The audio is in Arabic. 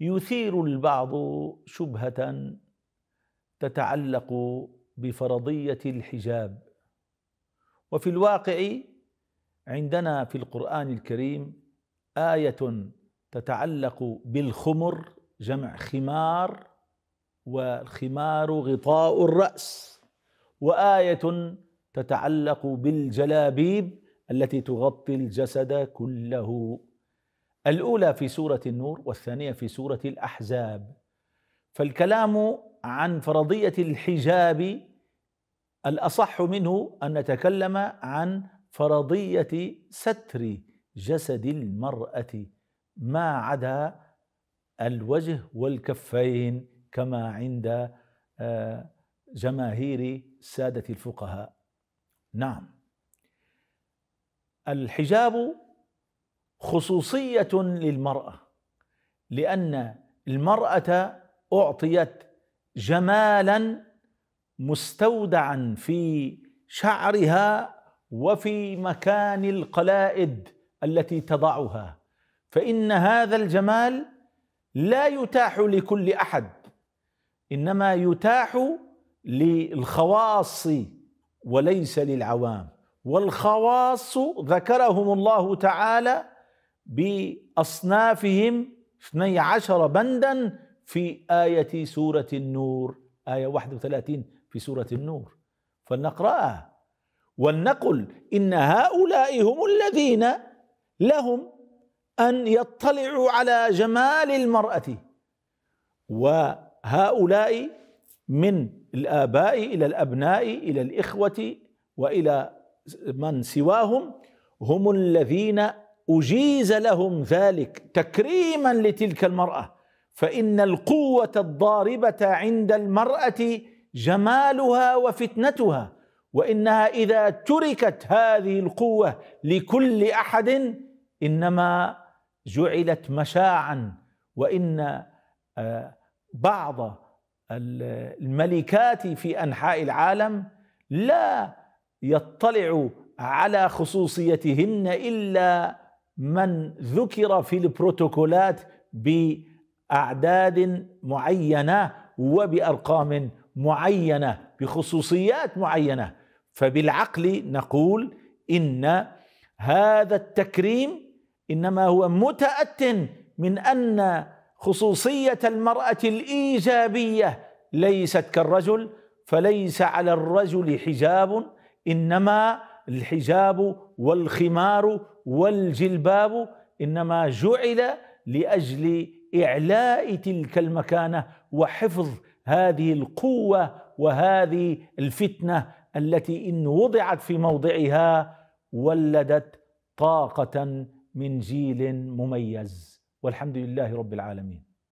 يثير البعض شبهه تتعلق بفرضيه الحجاب وفي الواقع عندنا في القران الكريم ايه تتعلق بالخمر جمع خمار والخمار غطاء الراس وايه تتعلق بالجلابيب التي تغطي الجسد كله الأولى في سورة النور والثانية في سورة الأحزاب فالكلام عن فرضية الحجاب الأصح منه أن نتكلم عن فرضية ستر جسد المرأة ما عدا الوجه والكفين كما عند آه، جماهير سادة الفقهاء نعم الحجاب خصوصيه للمراه لان المراه اعطيت جمالا مستودعا في شعرها وفي مكان القلائد التي تضعها فان هذا الجمال لا يتاح لكل احد انما يتاح للخواص وليس للعوام والخواص ذكرهم الله تعالى باصنافهم 12 بندا في ايه سوره النور ايه 31 في سوره النور فلنقراها ولنقل ان هؤلاء هم الذين لهم ان يطلعوا على جمال المراه وهؤلاء من الاباء الى الابناء الى الاخوه والى من سواهم هم الذين أجيز لهم ذلك تكريما لتلك المرأة فإن القوة الضاربة عند المرأة جمالها وفتنتها وإنها إذا تركت هذه القوة لكل أحد إنما جعلت مشاعا وإن آه، بعض الملكات في أنحاء العالم لا يطلع على خصوصيتهن إلا من ذكر في البروتوكولات باعداد معينه وبارقام معينه بخصوصيات معينه فبالعقل نقول ان هذا التكريم انما هو متات من ان خصوصيه المراه الايجابيه ليست كالرجل فليس على الرجل حجاب انما الحجاب والخمار والجلباب انما جعل لاجل اعلاء تلك المكانه وحفظ هذه القوه وهذه الفتنه التي ان وضعت في موضعها ولدت طاقه من جيل مميز والحمد لله رب العالمين